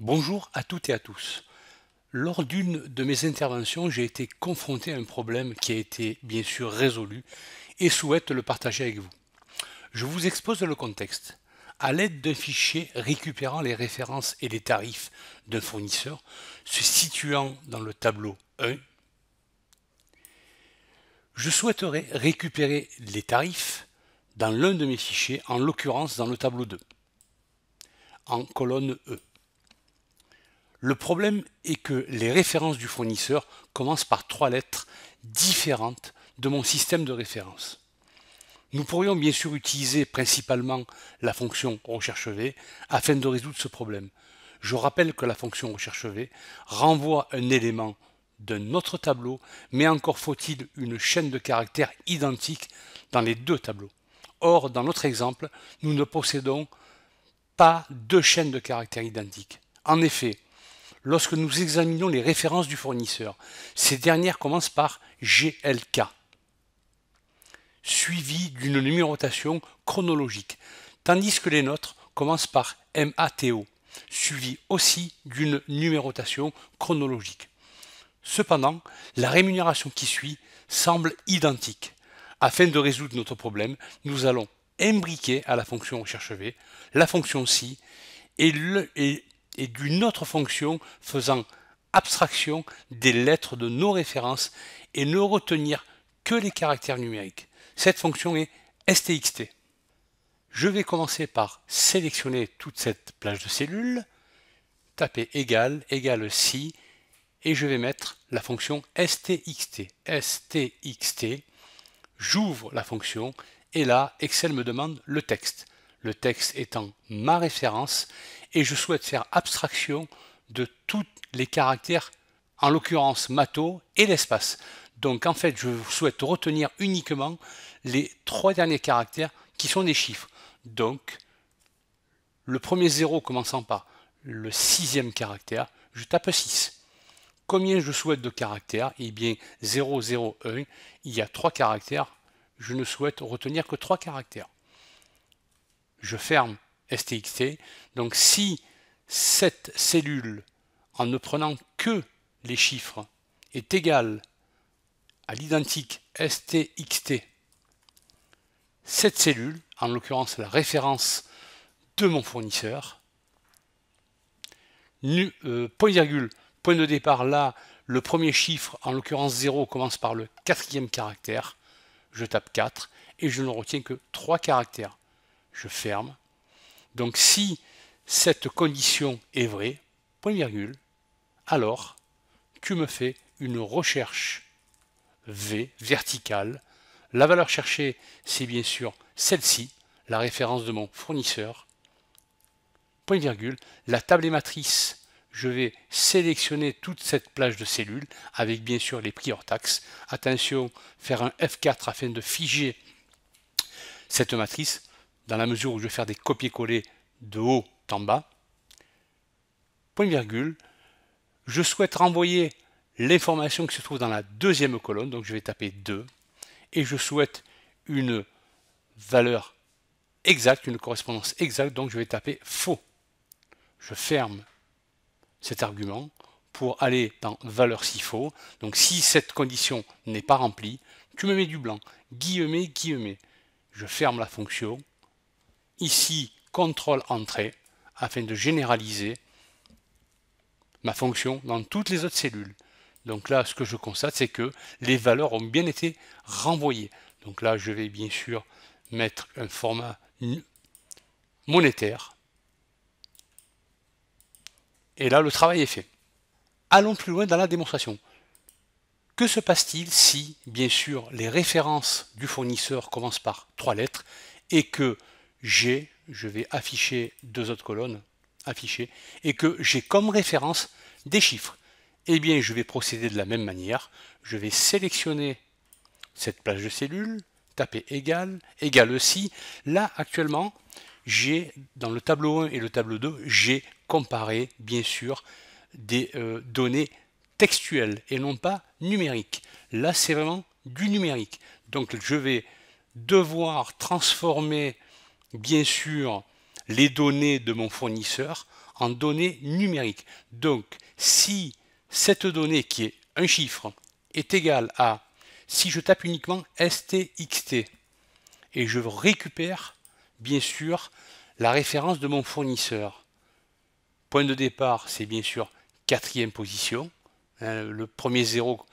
Bonjour à toutes et à tous. Lors d'une de mes interventions, j'ai été confronté à un problème qui a été bien sûr résolu et souhaite le partager avec vous. Je vous expose le contexte. À l'aide d'un fichier récupérant les références et les tarifs d'un fournisseur, se situant dans le tableau 1, je souhaiterais récupérer les tarifs dans l'un de mes fichiers, en l'occurrence dans le tableau 2, en colonne E. Le problème est que les références du fournisseur commencent par trois lettres différentes de mon système de référence. Nous pourrions bien sûr utiliser principalement la fonction recherche V afin de résoudre ce problème. Je rappelle que la fonction recherche renvoie un élément d'un autre tableau, mais encore faut-il une chaîne de caractères identique dans les deux tableaux. Or, dans notre exemple, nous ne possédons pas deux chaînes de caractères identiques. En effet, lorsque nous examinons les références du fournisseur. Ces dernières commencent par GLK, suivies d'une numérotation chronologique, tandis que les nôtres commencent par MATO, suivies aussi d'une numérotation chronologique. Cependant, la rémunération qui suit semble identique. Afin de résoudre notre problème, nous allons imbriquer à la fonction recherche V la fonction si et, le, et et d'une autre fonction faisant abstraction des lettres de nos références et ne retenir que les caractères numériques. Cette fonction est stxt. Je vais commencer par sélectionner toute cette plage de cellules, taper égal, égal si, et je vais mettre la fonction stxt, stxt, j'ouvre la fonction, et là, Excel me demande le texte. Le texte étant ma référence, et je souhaite faire abstraction de tous les caractères, en l'occurrence Mato et l'espace. Donc en fait, je souhaite retenir uniquement les trois derniers caractères qui sont des chiffres. Donc, le premier 0 commençant par le sixième caractère, je tape 6. Combien je souhaite de caractères Eh bien 0, 0, 1, il y a trois caractères, je ne souhaite retenir que trois caractères. Je ferme STXT. Donc si cette cellule, en ne prenant que les chiffres, est égale à l'identique STXT, cette cellule, en l'occurrence la référence de mon fournisseur, euh, point virgule, point de départ là, le premier chiffre, en l'occurrence 0, commence par le quatrième caractère, je tape 4, et je ne retiens que 3 caractères. Je ferme, donc si cette condition est vraie, point virgule, alors tu me fais une recherche V verticale. La valeur cherchée, c'est bien sûr celle-ci, la référence de mon fournisseur. Point virgule, la table et matrice, je vais sélectionner toute cette plage de cellules avec bien sûr les prix hors taxes. Attention, faire un F4 afin de figer cette matrice dans la mesure où je vais faire des copier-coller de haut en bas. Point virgule. Je souhaite renvoyer l'information qui se trouve dans la deuxième colonne, donc je vais taper 2, et je souhaite une valeur exacte, une correspondance exacte, donc je vais taper faux. Je ferme cet argument pour aller dans valeur si faux. Donc si cette condition n'est pas remplie, tu me mets du blanc, guillemets, guillemets. Je ferme la fonction ici contrôle entrée afin de généraliser ma fonction dans toutes les autres cellules. Donc là, ce que je constate, c'est que les valeurs ont bien été renvoyées. Donc là, je vais bien sûr mettre un format monétaire. Et là, le travail est fait. Allons plus loin dans la démonstration. Que se passe-t-il si, bien sûr, les références du fournisseur commencent par trois lettres et que j'ai, je vais afficher deux autres colonnes, afficher, et que j'ai comme référence des chiffres. Eh bien, je vais procéder de la même manière. Je vais sélectionner cette plage de cellules, taper égal, égal aussi. Là, actuellement, j'ai, dans le tableau 1 et le tableau 2, j'ai comparé, bien sûr, des euh, données textuelles et non pas numériques. Là, c'est vraiment du numérique. Donc, je vais devoir transformer bien sûr les données de mon fournisseur en données numériques. Donc, si cette donnée qui est un chiffre est égale à, si je tape uniquement stxt, et je récupère, bien sûr, la référence de mon fournisseur. Point de départ, c'est bien sûr quatrième position. Hein, le premier zéro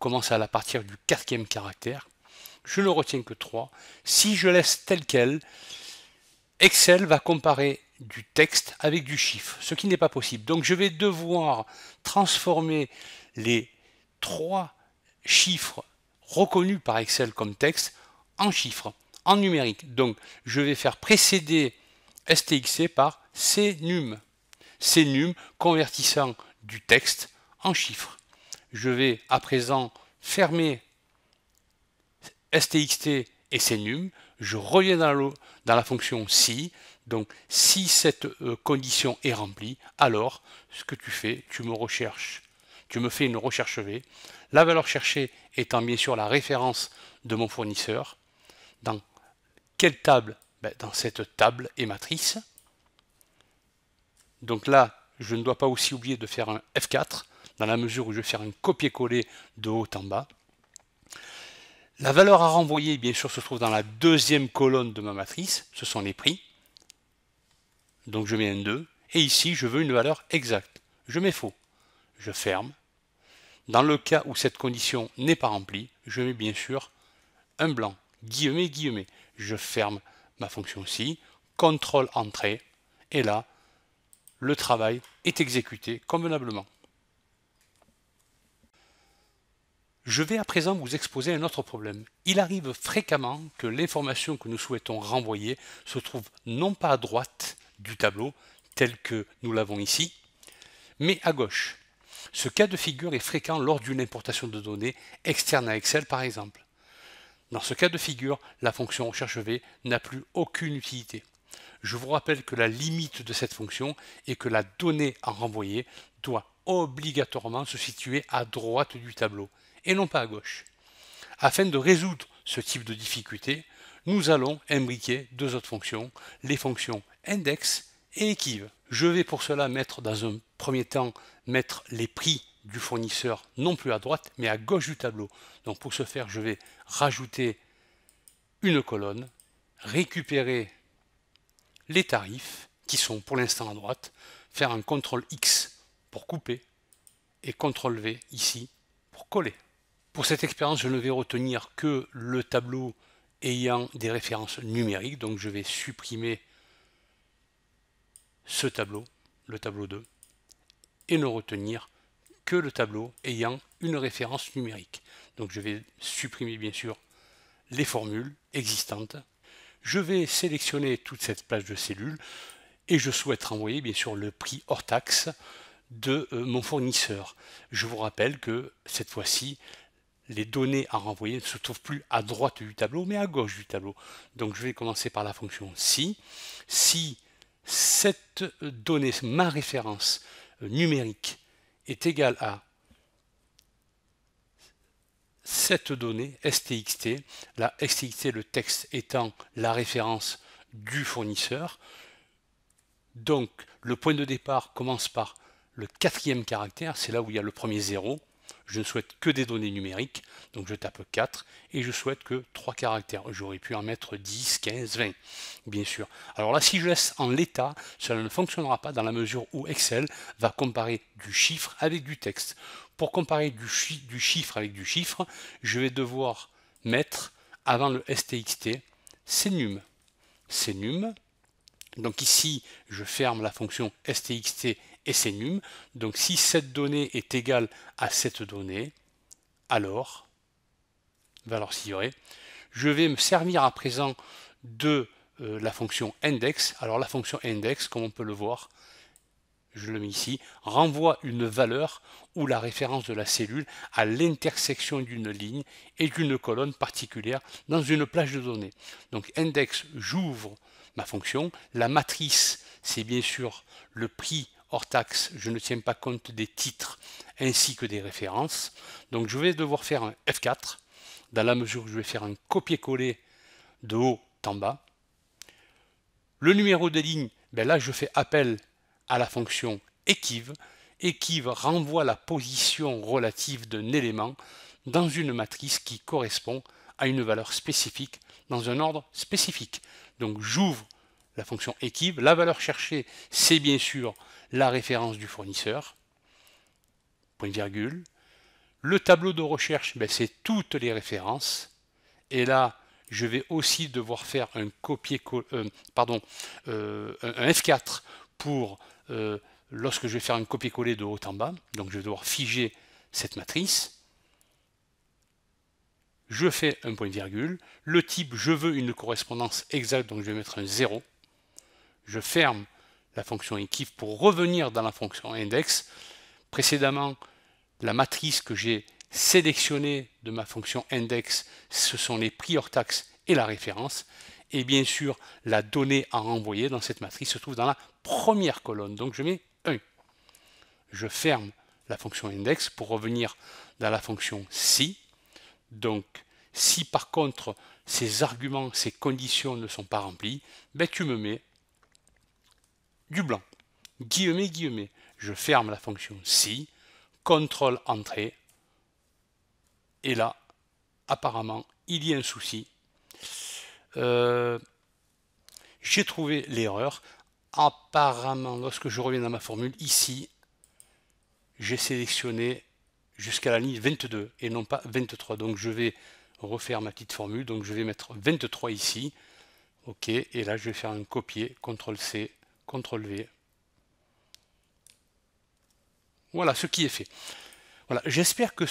commence à la partir du quatrième caractère. Je ne retiens que 3. Si je laisse tel quel, Excel va comparer du texte avec du chiffre, ce qui n'est pas possible. Donc je vais devoir transformer les trois chiffres reconnus par Excel comme texte en chiffres, en numérique. Donc je vais faire précéder STXC par CNUM. CNUM convertissant du texte en chiffres. Je vais à présent fermer STXT et CNUM je reviens dans, dans la fonction si, donc si cette euh, condition est remplie, alors ce que tu fais, tu me recherches, tu me fais une recherche V, la valeur cherchée étant bien sûr la référence de mon fournisseur, dans quelle table ben, Dans cette table et matrice. Donc là, je ne dois pas aussi oublier de faire un F4, dans la mesure où je vais faire un copier-coller de haut en bas. La valeur à renvoyer, bien sûr, se trouve dans la deuxième colonne de ma matrice, ce sont les prix. Donc je mets un 2, et ici je veux une valeur exacte. Je mets faux, je ferme. Dans le cas où cette condition n'est pas remplie, je mets bien sûr un blanc, guillemets, guillemets. Je ferme ma fonction ci, contrôle entrée, et là, le travail est exécuté convenablement. Je vais à présent vous exposer un autre problème. Il arrive fréquemment que l'information que nous souhaitons renvoyer se trouve non pas à droite du tableau, tel que nous l'avons ici, mais à gauche. Ce cas de figure est fréquent lors d'une importation de données externe à Excel par exemple. Dans ce cas de figure, la fonction recherche V n'a plus aucune utilité. Je vous rappelle que la limite de cette fonction est que la donnée à renvoyer doit obligatoirement se situer à droite du tableau et non pas à gauche. Afin de résoudre ce type de difficulté, nous allons imbriquer deux autres fonctions, les fonctions index et équive. Je vais pour cela mettre dans un premier temps mettre les prix du fournisseur non plus à droite mais à gauche du tableau. Donc pour ce faire, je vais rajouter une colonne, récupérer les tarifs qui sont pour l'instant à droite, faire un CTRL X pour couper et CTRL V ici pour coller. Pour cette expérience, je ne vais retenir que le tableau ayant des références numériques, donc je vais supprimer ce tableau, le tableau 2, et ne retenir que le tableau ayant une référence numérique. Donc je vais supprimer bien sûr les formules existantes. Je vais sélectionner toute cette plage de cellules et je souhaite renvoyer bien sûr le prix hors taxe de euh, mon fournisseur. Je vous rappelle que cette fois-ci, les données à renvoyer ne se trouvent plus à droite du tableau, mais à gauche du tableau. Donc je vais commencer par la fonction si. Si cette donnée, ma référence numérique, est égale à cette donnée stxt, la stxt, le texte étant la référence du fournisseur. Donc le point de départ commence par le quatrième caractère, c'est là où il y a le premier zéro, je ne souhaite que des données numériques, donc je tape 4 et je souhaite que 3 caractères. J'aurais pu en mettre 10, 15, 20, bien sûr. Alors là, si je laisse en l'état, cela ne fonctionnera pas dans la mesure où Excel va comparer du chiffre avec du texte. Pour comparer du, du chiffre avec du chiffre, je vais devoir mettre avant le STXT CNUM. CNUM, donc ici, je ferme la fonction stxt et Donc si cette donnée est égale à cette donnée, alors, valeur sigurée, je vais me servir à présent de euh, la fonction index. Alors la fonction index, comme on peut le voir, je le mets ici, renvoie une valeur ou la référence de la cellule à l'intersection d'une ligne et d'une colonne particulière dans une plage de données. Donc index, j'ouvre ma fonction. La matrice, c'est bien sûr le prix hors taxe, je ne tiens pas compte des titres ainsi que des références. Donc je vais devoir faire un F4, dans la mesure où je vais faire un copier-coller de haut en bas. Le numéro des lignes, ben là je fais appel à la fonction équive. Équive renvoie la position relative d'un élément dans une matrice qui correspond à une valeur spécifique dans un ordre spécifique. Donc j'ouvre la fonction équipe. La valeur cherchée, c'est bien sûr la référence du fournisseur. Point virgule. Le tableau de recherche, ben, c'est toutes les références. Et là, je vais aussi devoir faire un copier euh, euh, un F4 pour euh, lorsque je vais faire un copier-coller de haut en bas. Donc je vais devoir figer cette matrice je fais un point virgule, le type, je veux une correspondance exacte, donc je vais mettre un 0, je ferme la fonction équipe pour revenir dans la fonction index. Précédemment, la matrice que j'ai sélectionnée de ma fonction index, ce sont les prix hors taxes et la référence. Et bien sûr, la donnée à renvoyer dans cette matrice se trouve dans la première colonne, donc je mets 1. Je ferme la fonction index pour revenir dans la fonction si, donc, si par contre ces arguments, ces conditions ne sont pas remplies, ben tu me mets du blanc. guillemets, guillemets. Je ferme la fonction si, contrôle entrée. Et là, apparemment, il y a un souci. Euh, j'ai trouvé l'erreur. Apparemment, lorsque je reviens dans ma formule, ici, j'ai sélectionné jusqu'à la ligne 22 et non pas 23. Donc je vais refaire ma petite formule. Donc je vais mettre 23 ici. OK. Et là, je vais faire un copier. CTRL-C, CTRL-V. Voilà ce qui est fait. Voilà. J'espère que ce